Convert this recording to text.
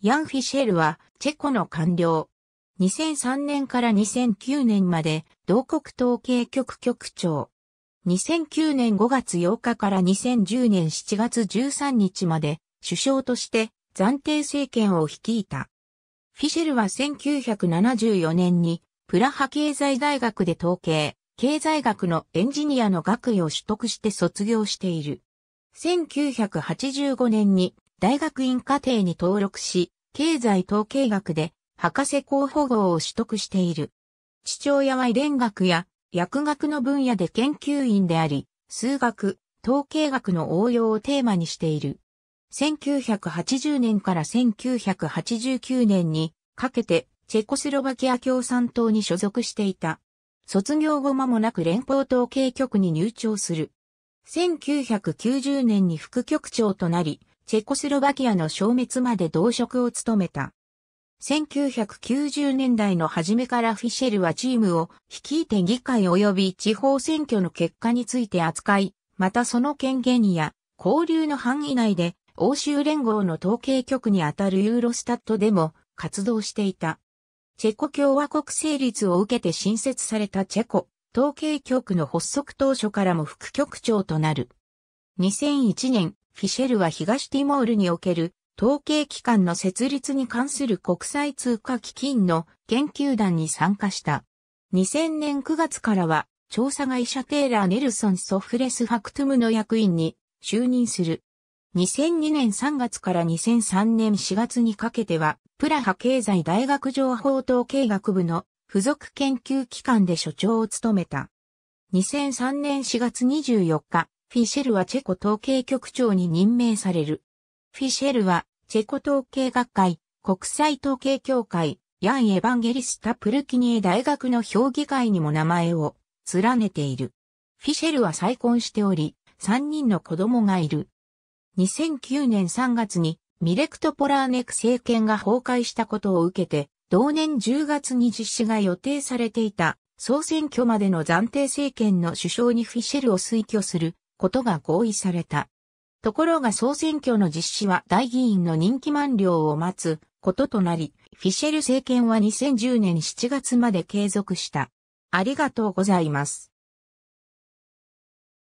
ヤン・フィシェルは、チェコの官僚。2003年から2009年まで、同国統計局局長。2009年5月8日から2010年7月13日まで、首相として暫定政権を率いた。フィシェルは1974年に、プラハ経済大学で統計、経済学のエンジニアの学位を取得して卒業している。1985年に大学院課程に登録し、経済統計学で博士候補号を取得している。父親は遺伝学や薬学の分野で研究員であり、数学、統計学の応用をテーマにしている。1980年から1989年にかけてチェコスロバキア共産党に所属していた。卒業後間もなく連邦統計局に入庁する。1990年に副局長となり、チェコスロバキアの消滅まで同職を務めた。1990年代の初めからフィシェルはチームを率いて議会及び地方選挙の結果について扱い、またその権限や交流の範囲内で欧州連合の統計局にあたるユーロスタットでも活動していた。チェコ共和国成立を受けて新設されたチェコ統計局の発足当初からも副局長となる。2001年、フィシェルは東ティモールにおける統計機関の設立に関する国際通貨基金の研究団に参加した。2000年9月からは調査会社テーラー・ネルソン・ソフレス・ファクトゥムの役員に就任する。2002年3月から2003年4月にかけては、プラハ経済大学情報統計学部の付属研究機関で所長を務めた。2003年4月24日、フィシェルはチェコ統計局長に任命される。フィシェルは、チェコ統計学会、国際統計協会、ヤン・エヴァンゲリスタ・プルキニエ大学の評議会にも名前を連ねている。フィシェルは再婚しており、3人の子供がいる。2009年3月にミレクト・ポラーネク政権が崩壊したことを受けて、同年10月に実施が予定されていた総選挙までの暫定政権の首相にフィシェルを推挙することが合意された。ところが総選挙の実施は大議員の任期満了を待つこととなり、フィシェル政権は2010年7月まで継続した。ありがとうございます。